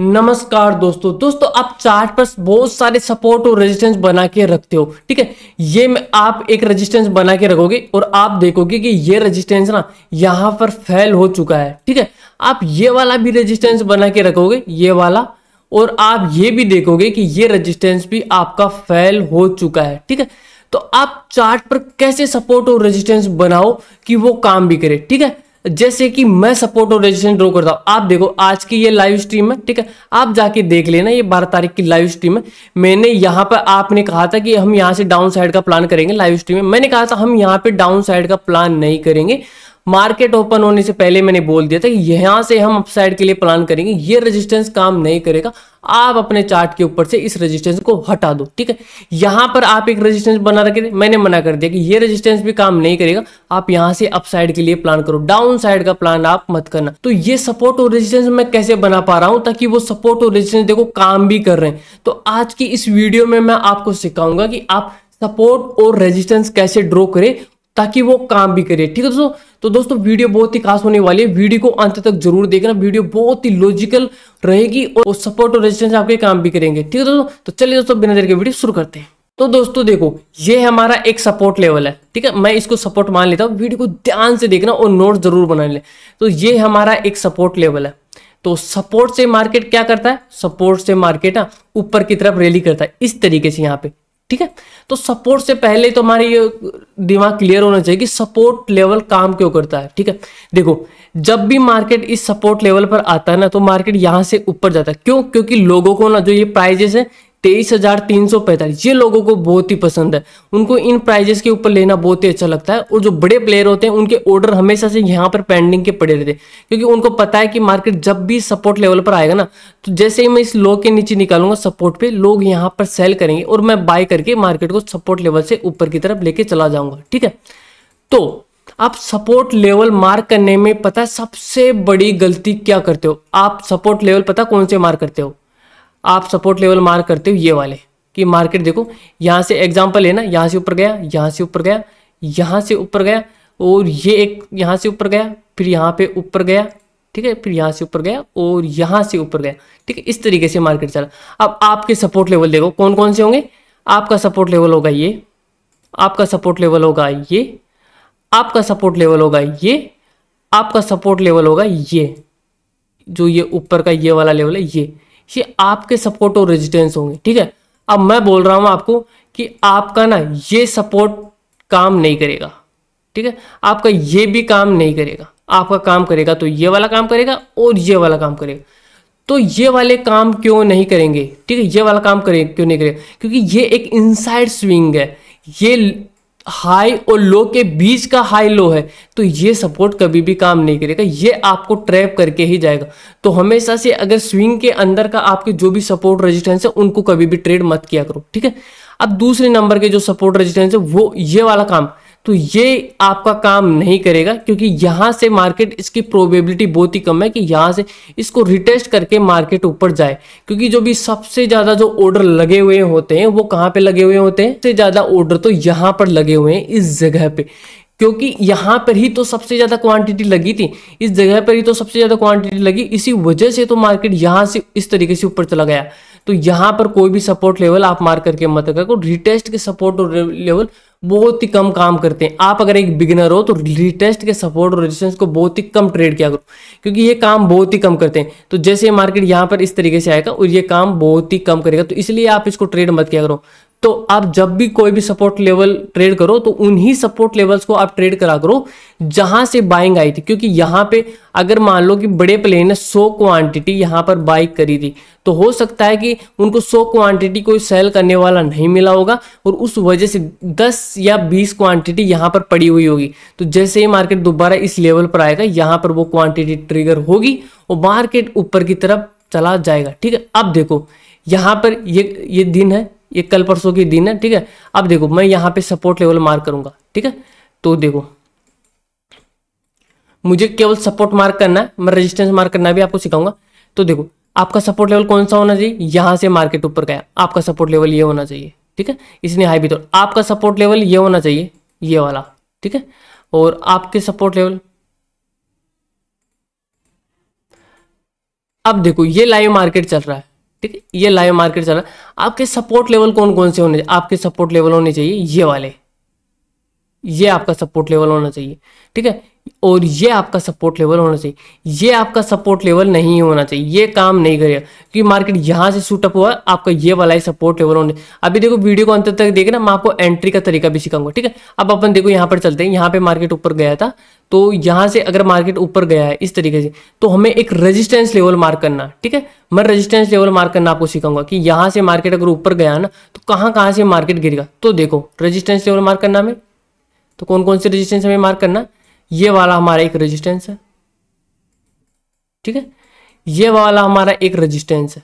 नमस्कार दोस्तों दोस्तों आप चार्ट पर बहुत सारे सपोर्ट और रेजिस्टेंस बना के रखते हो ठीक है ये आप एक रेजिस्टेंस बना के रखोगे और आप देखोगे कि ये रेजिस्टेंस ना यहां पर फेल हो चुका है ठीक है आप ये वाला भी रेजिस्टेंस बना के रखोगे ये वाला और आप ये भी देखोगे कि ये रजिस्टेंस भी आपका फेल हो चुका है ठीक है तो आप चार्ट पर कैसे सपोर्ट और रजिस्टेंस बनाओ कि वो काम भी करे ठीक है जैसे कि मैं सपोर्ट और रेजिस्टेंस ड्रॉ करता हूँ आप देखो आज की ये लाइव स्ट्रीम है ठीक है आप जाके देख लेना ये बारह तारीख की लाइव स्ट्रीम है मैंने यहाँ पर आपने कहा था कि हम यहाँ से डाउन साइड का प्लान करेंगे लाइव स्ट्रीम में मैंने कहा था हम यहाँ पे डाउन साइड का प्लान नहीं करेंगे मार्केट ओपन होने से पहले मैंने बोल दिया था कि यहाँ से हम अपसाइड के लिए प्लान करेंगे ये रेजिस्टेंस काम नहीं करेगा आप अपने चार्ट के ऊपर से इस रेजिस्टेंस को हटा दो ठीक है यहां पर आप एक रेजिस्टेंस बना रखे थे मैंने मना कर दिया कि ये रेजिस्टेंस भी काम नहीं करेगा आप यहां से अपसाइड के लिए प्लान करो डाउन साइड का प्लान आप मत करना तो ये सपोर्ट और रेजिस्टेंस मैं कैसे बना पा रहा हूं ताकि वो सपोर्ट और रेजिस्टेंस देखो काम भी कर रहे हैं तो आज की इस वीडियो में मैं आपको सिखाऊंगा कि आप सपोर्ट और रेजिस्टेंस कैसे ड्रॉ करें ताकि वो काम भी करे ठीक है दोस्तों तो दोस्तों वीडियो बहुत ही खास होने वाली है वीडियो को अंत तक जरूर देखना वीडियो बहुत ही लॉजिकल रहेगी और सपोर्ट और रेजिस्टेंस आपके काम भी करेंगे ठीक है दोस्तों तो चलिए दोस्तों बिना देर के वीडियो शुरू करते हैं तो दोस्तों देखो ये हमारा एक सपोर्ट लेवल है ठीक है मैं इसको सपोर्ट मान लेता हूँ वीडियो को ध्यान से देखना और नोट जरूर बना ले तो ये हमारा एक सपोर्ट लेवल है तो सपोर्ट से मार्केट क्या करता है सपोर्ट से मार्केट हाँ, ना ऊपर की तरफ रैली करता है इस तरीके से यहाँ पे ठीक है तो सपोर्ट से पहले तो हमारे ये दिमाग क्लियर होना चाहिए कि सपोर्ट लेवल काम क्यों करता है ठीक है देखो जब भी मार्केट इस सपोर्ट लेवल पर आता है ना तो मार्केट यहां से ऊपर जाता है क्यों क्योंकि लोगों को ना जो ये प्राइजेस है तेईस हज़ार तीन सौ पैंतालीस ये लोगों को बहुत ही पसंद है उनको इन प्राइजेस के ऊपर लेना बहुत ही अच्छा लगता है और जो बड़े प्लेयर होते हैं उनके ऑर्डर हमेशा से यहाँ पर पेंडिंग के पड़े रहते हैं क्योंकि उनको पता है कि मार्केट जब भी सपोर्ट लेवल पर आएगा ना तो जैसे ही मैं इस लो के नीचे निकालूंगा सपोर्ट पे लोग यहाँ पर सेल करेंगे और मैं बाय करके मार्केट को सपोर्ट लेवल से ऊपर की तरफ लेके चला जाऊंगा ठीक है तो आप सपोर्ट लेवल मार्क करने में पता है सबसे बड़ी गलती क्या करते हो आप सपोर्ट लेवल पता कौन से मार्क करते हो आप सपोर्ट लेवल मार्क करते हो ये वाले कि मार्केट देखो यहाँ से एग्जाम्पल है ना यहाँ से ऊपर गया यहाँ से ऊपर गया यहाँ से ऊपर गया और ये एक यहाँ से ऊपर गया फिर यहाँ पे ऊपर गया ठीक है फिर यहाँ से ऊपर गया और यहाँ से ऊपर गया ठीक है इस तरीके से मार्केट चला अब आपके सपोर्ट लेवल देखो कौन कौन से होंगे आपका सपोर्ट लेवल होगा ये आपका सपोर्ट लेवल होगा ये आपका सपोर्ट लेवल होगा ये आपका सपोर्ट लेवल होगा ये जो ये ऊपर का ये वाला लेवल है ये ये आपके सपोर्ट और रेजिस्टेंस होंगे ठीक है अब मैं बोल रहा हूं आपको कि आपका ना ये सपोर्ट काम नहीं करेगा ठीक है आपका ये भी काम नहीं करेगा आपका काम करेगा तो ये वाला काम करेगा और ये वाला काम करेगा तो ये वाले काम क्यों नहीं करेंगे ठीक है ये वाला काम करें क्यों नहीं करेगा क्योंकि ये एक इनसाइड स्विंग है ये हाई और लो के बीच का हाई लो है तो ये सपोर्ट कभी भी काम नहीं करेगा ये आपको ट्रैप करके ही जाएगा तो हमेशा से अगर स्विंग के अंदर का आपके जो भी सपोर्ट रेजिस्टेंस है उनको कभी भी ट्रेड मत किया करो ठीक है अब दूसरे नंबर के जो सपोर्ट रेजिस्टेंस है वो ये वाला काम तो ये आपका काम नहीं करेगा क्योंकि यहां से मार्केट इसकी प्रोबेबिलिटी बहुत ही कम है कि यहां से इसको रिटेस्ट करके मार्केट ऊपर जाए क्योंकि जो भी सबसे ज़्यादा जो ऑर्डर लगे हुए होते हैं वो कहाँ पे लगे हुए होते हैं सबसे ज़्यादा ऑर्डर तो यहां पर लगे हुए हैं इस जगह पे क्योंकि यहां पर ही तो सबसे ज़्यादा क्वांटिटी लगी थी इस जगह पर ही तो सबसे ज़्यादा क्वांटिटी लगी इसी वजह से तो मार्केट यहां से इस तरीके से ऊपर चला गया तो यहाँ पर कोई भी सपोर्ट लेवल आप मार करके मत रखो रिटेस्ट के सपोर्ट और लेवल बहुत ही कम काम करते हैं आप अगर एक बिगिनर हो तो रिटेस्ट के सपोर्ट और रेजिस्टेंस को बहुत ही कम ट्रेड किया करो क्योंकि ये काम बहुत ही कम करते हैं तो जैसे मार्केट यहाँ पर इस तरीके से आएगा और ये काम बहुत ही कम करेगा तो इसलिए आप इसको ट्रेड मत किया करो तो आप जब भी कोई भी सपोर्ट लेवल ट्रेड करो तो उन्हीं सपोर्ट लेवल्स को आप ट्रेड करा करो जहां से बाइंग आई थी क्योंकि यहां पे अगर मान लो कि बड़े प्लेयर ने 100 क्वांटिटी यहां पर बाइक करी थी तो हो सकता है कि उनको 100 क्वांटिटी कोई सेल करने वाला नहीं मिला होगा और उस वजह से 10 या 20 क्वांटिटी यहां पर पड़ी हुई होगी तो जैसे ही मार्केट दोबारा इस लेवल पर आएगा यहां पर वो क्वांटिटी ट्रिगर होगी और मार्केट ऊपर की तरफ चला जाएगा ठीक है अब देखो यहां पर ये ये दिन है ये कल परसों के दिन है ठीक है अब देखो मैं यहाँ पे सपोर्ट लेवल मार्क करूंगा ठीक है तो देखो मुझे केवल सपोर्ट मार्क करना है मैं रेजिस्टेंस मार्क करना भी आपको सिखाऊंगा तो देखो आपका सपोर्ट लेवल कौन सा होना चाहिए यहां से मार्केट ऊपर गया आपका सपोर्ट लेवल ये होना चाहिए ठीक है इसने हाई भी तो आपका सपोर्ट लेवल ये होना चाहिए ये वाला ठीक है और आपके सपोर्ट लेवल अब देखो ये लाइव मार्केट चल रहा है ठीक है ये लाइव मार्केट चल रहा है आपके सपोर्ट लेवल कौन कौन से होने आपके सपोर्ट लेवल होने चाहिए ये वाले ये आपका सपोर्ट लेवल होना चाहिए ठीक है और ये आपका सपोर्ट लेवल होना चाहिए ये आपका सपोर्ट लेवल नहीं होना चाहिए ये काम नहीं करेगा क्योंकि मार्केट यहाँ से शूट अप हुआ आपका ये वाला ही सपोर्ट लेवल होना अभी देखो वीडियो को अंत तक देखना मैं आपको एंट्री का तरीका भी सिखाऊंगा ठीक है अब अपन देखो यहाँ पर चलते हैं यहाँ पे मार्केट ऊपर गया था तो यहाँ से अगर मार्केट ऊपर गया है इस तरीके से तो हमें एक रजिस्टेंस लेवल मार्क करना ठीक है मैं रजिस्टेंस लेवल मार्क करना आपको सिखाऊंगा कि यहाँ से मार्केट अगर ऊपर गया ना तो कहाँ कहाँ से मार्केट गिरेगा तो देखो रजिस्टेंस लेवल मार्क करना हमें तो कौन कौन से रजिस्टेंस हमें मार्क करना ये वाला हमारा एक रेजिस्टेंस है ठीक है ये वाला हमारा एक रेजिस्टेंस है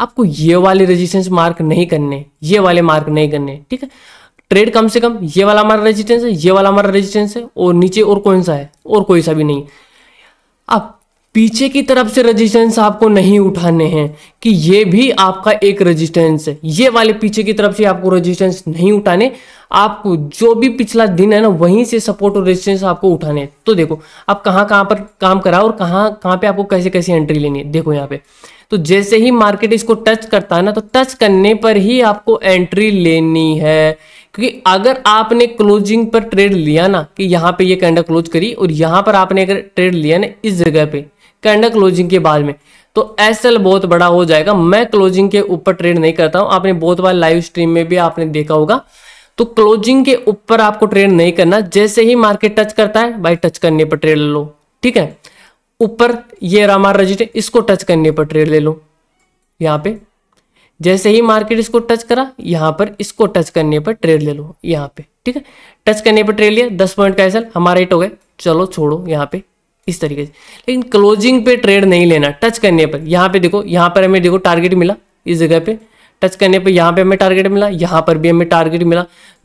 आपको ये वाले रेजिस्टेंस मार्क नहीं करने ये वाले मार्क नहीं करने ठीक है ट्रेड कम से कम ये वाला हमारा रेजिस्टेंस है ये वाला हमारा रेजिस्टेंस है और नीचे और कौन सा है और कोई सा भी नहीं अब पीछे की तरफ से रेजिस्टेंस आपको नहीं उठाने हैं कि ये भी आपका एक रेजिस्टेंस है ये वाले पीछे की तरफ से आपको रेजिस्टेंस नहीं उठाने आपको जो भी पिछला दिन है ना वहीं से सपोर्ट और रेजिस्टेंस आपको उठाने हैं तो देखो आप कहाँ कहाँ पर काम करा और कहाँ कहाँ पे आपको कैसे कैसे एंट्री लेनी है देखो यहाँ पे तो जैसे ही मार्केट इसको टच करता है ना तो टच करने पर ही आपको एंट्री लेनी है क्योंकि अगर आपने क्लोजिंग पर ट्रेड लिया ना कि यहाँ पे ये कैंडल क्लोज करी और यहाँ पर आपने अगर ट्रेड लिया ना इस जगह पे कैंडल क्लोजिंग के बाद में तो एसएल बहुत बड़ा हो जाएगा मैं क्लोजिंग के ऊपर ट्रेड नहीं करता हूँ आपने बहुत बार लाइव स्ट्रीम में भी आपने देखा होगा तो क्लोजिंग के ऊपर आपको ट्रेड नहीं करना जैसे ही मार्केट टच करता है बाई टच करने पर ट्रेड ले लो ठीक है ऊपर ये रामार रजिट इसको टच करने पर ट्रेड ले लो यहां पे जैसे ही मार्केट इसको टच करा यहां पर इसको टच करने पर ट्रेड ले लो यहां पे ठीक है टच करने पर ट्रेड लिया दस पॉइंट का एसल हमारा हिट हो गए चलो छोड़ो यहां पे इस तरीके से लेकिन क्लोजिंग पे ट्रेड नहीं लेना टच करने पर यहां पे देखो यहां पर हमें देखो टारगेट मिला इस जगह पे टच करने पर यहाँ पे हमें टारगेट मिला यहाँ पर भी हमें टारगेट मिला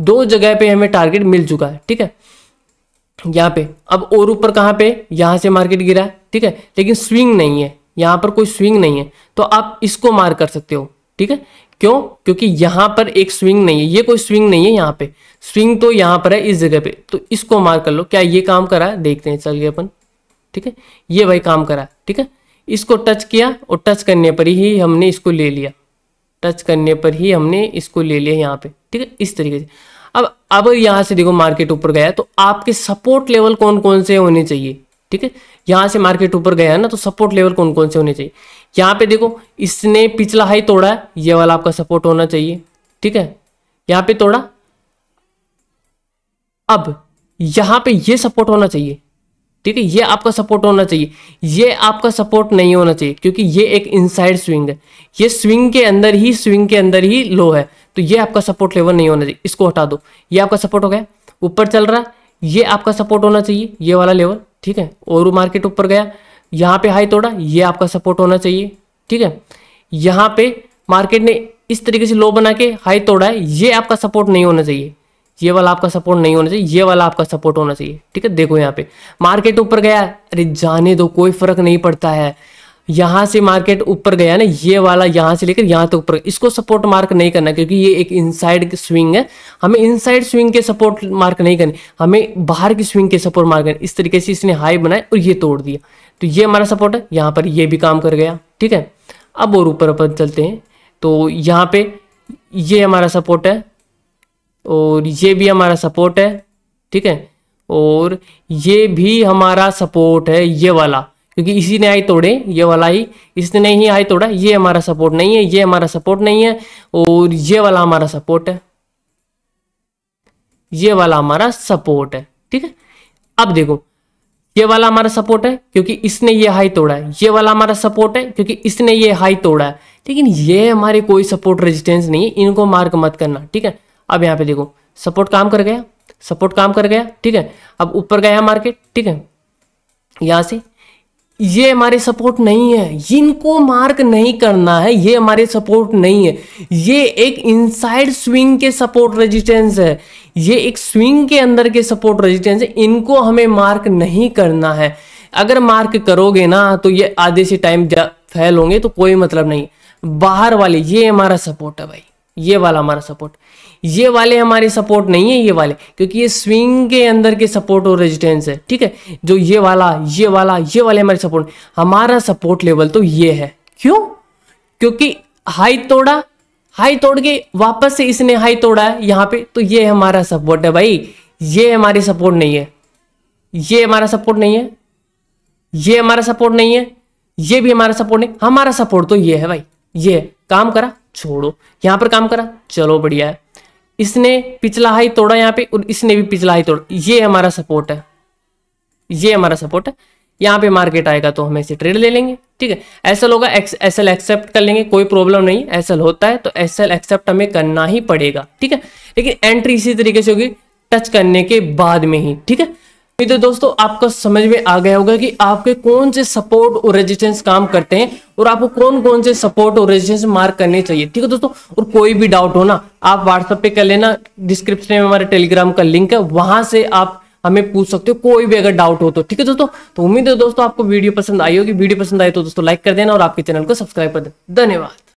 दो जगह पे हमें टारगेट मिल चुका है ठीक है यहाँ पे अब और ऊपर कहाँ पे यहाँ से मार्केट गिरा है ठीक है लेकिन स्विंग नहीं है यहाँ पर कोई स्विंग नहीं है तो आप इसको मार कर सकते हो ठीक है क्यों क्योंकि यहाँ पर एक स्विंग नहीं है ये कोई स्विंग नहीं है यहाँ पे स्विंग तो यहाँ पर है इस जगह पे तो इसको मार कर लो क्या ये काम करा है देखते हैं चलिए अपन ठीक है ये भाई काम करा ठीक है इसको टच किया और टच करने पर ही हमने इसको ले लिया टच करने पर ही हमने इसको ले लिया यहाँ पे ठीक है इस तरीके से अब अब यहाँ से देखो मार्केट ऊपर गया तो आपके सपोर्ट लेवल कौन कौन से होने चाहिए ठीक है यहाँ से मार्केट ऊपर गया ना तो सपोर्ट लेवल कौन कौन से होने चाहिए यहाँ पे देखो इसने पिछला हाई तोड़ा है ये वाला आपका सपोर्ट होना चाहिए ठीक है यहाँ पे तोड़ा अब यहाँ पे ये सपोर्ट होना चाहिए ठीक है ये आपका सपोर्ट होना चाहिए ये आपका सपोर्ट नहीं होना चाहिए क्योंकि ये एक इनसाइड स्विंग है ये स्विंग के अंदर ही स्विंग के अंदर ही लो है तो ये आपका सपोर्ट लेवल नहीं होना चाहिए इसको हटा दो ये आपका सपोर्ट हो गया ऊपर चल रहा है ये आपका सपोर्ट होना चाहिए ये वाला लेवल ठीक है और मार्केट ऊपर गया यहाँ पे हाई तोड़ा ये आपका सपोर्ट होना चाहिए ठीक है यहाँ पे मार्केट ने इस तरीके से लो बना के हाई तोड़ा है ये आपका सपोर्ट नहीं होना चाहिए ये वाला आपका सपोर्ट नहीं होना चाहिए ये वाला आपका सपोर्ट होना चाहिए ठीक है देखो यहाँ पे मार्केट ऊपर गया अरे जाने दो कोई फर्क नहीं पड़ता है यहाँ से मार्केट ऊपर गया ना ये वाला यहाँ से लेकर यहां तक तो ऊपर इसको सपोर्ट मार्क नहीं करना क्योंकि ये एक इनसाइड स्विंग है हमें इनसाइड स्विंग के सपोर्ट मार्क नहीं करने हमें बाहर की स्विंग के सपोर्ट मार्क करने इस तरीके से इसने हाई बनाए और ये तोड़ दिया तो ये हमारा सपोर्ट है यहाँ पर ये भी काम कर गया ठीक है अब और ऊपर ऊपर चलते हैं तो यहाँ पे ये हमारा सपोर्ट है और ये भी हमारा सपोर्ट है ठीक है और ये भी हमारा सपोर्ट है ये वाला क्योंकि इसी ने आई तोड़े ये वाला ही इसने ही आई तोड़ा ये हमारा सपोर्ट नहीं है ये हमारा सपोर्ट नहीं है और ये वाला हमारा सपोर्ट है ये वाला हमारा सपोर्ट है ठीक है अब देखो ये वाला हमारा सपोर्ट है क्योंकि इसने ये हाई तोड़ा है ये वाला हमारा सपोर्ट है क्योंकि इसने ये हाई तोड़ा है लेकिन ये हमारे कोई सपोर्ट रेजिस्टेंस नहीं है इनको मार्क मत करना ठीक है अब यहाँ पे देखो सपोर्ट काम कर गया सपोर्ट काम कर गया ठीक है अब ऊपर गया मार्केट ठीक है यहाँ से ये हमारे सपोर्ट नहीं है इनको मार्क नहीं करना है ये हमारे सपोर्ट नहीं है ये एक इनसाइड स्विंग के सपोर्ट रेजिस्टेंस है ये एक स्विंग के अंदर के सपोर्ट रेजिस्टेंस है इनको हमें मार्क नहीं करना है अगर मार्क करोगे ना तो ये आधे से टाइम फैल होंगे तो कोई मतलब नहीं बाहर वाले ये हमारा सपोर्ट है भाई ये वाला हमारा सपोर्ट ये वाले हमारे सपोर्ट नहीं है ये वाले क्योंकि ये स्विंग के अंदर के सपोर्ट और रेजिस्टेंस है ठीक है जो ये वाला ये वाला ये वाले हमारे सपोर्ट हमारा सपोर्ट लेवल तो ये है क्यों क्योंकि हाई तोड़ा हाई तोड़ के वापस से इसने हाई तोड़ा है यहां पे तो ये हमारा सपोर्ट है भाई ये हमारी सपोर्ट नहीं है ये हमारा सपोर्ट नहीं है ये हमारा सपोर्ट नहीं है ये भी हमारा सपोर्ट नहीं हमारा सपोर्ट तो ये है भाई ये काम करा छोड़ो यहां पर काम करा चलो बढ़िया है इसने पिछला हाई तोड़ा यहाँ पे और इसने भी पिछला हाई तोड़ा ये हमारा सपोर्ट है ये हमारा सपोर्ट है यहाँ पे मार्केट आएगा तो हम ऐसे ट्रेड ले लेंगे ठीक है ऐसा होगा एस एल एक्सेप्ट कर लेंगे कोई प्रॉब्लम नहीं एसएल होता है तो एल एक्सेप्ट हमें करना ही पड़ेगा ठीक है लेकिन एंट्री इसी तरीके से होगी टच करने के बाद में ही ठीक है तो दोस्तों आपका समझ में आ गया होगा कि आपके कौन से सपोर्ट और रेजिस्टेंस काम करते हैं और आपको कौन कौन से सपोर्ट और रेजिस्टेंस मार्क करने चाहिए ठीक है दोस्तों और कोई भी डाउट हो ना आप व्हाट्सएप पे कर लेना डिस्क्रिप्शन में हमारे टेलीग्राम का लिंक है वहां से आप हमें पूछ सकते हो कोई भी अगर डाउट हो तो ठीक है दोस्तों तो उम्मीद है दोस्तों आपको वीडियो पसंद आई होगी वीडियो पसंद आई तो दोस्तों लाइक कर देना और आपके चैनल को सब्सक्राइब कर देना धन्यवाद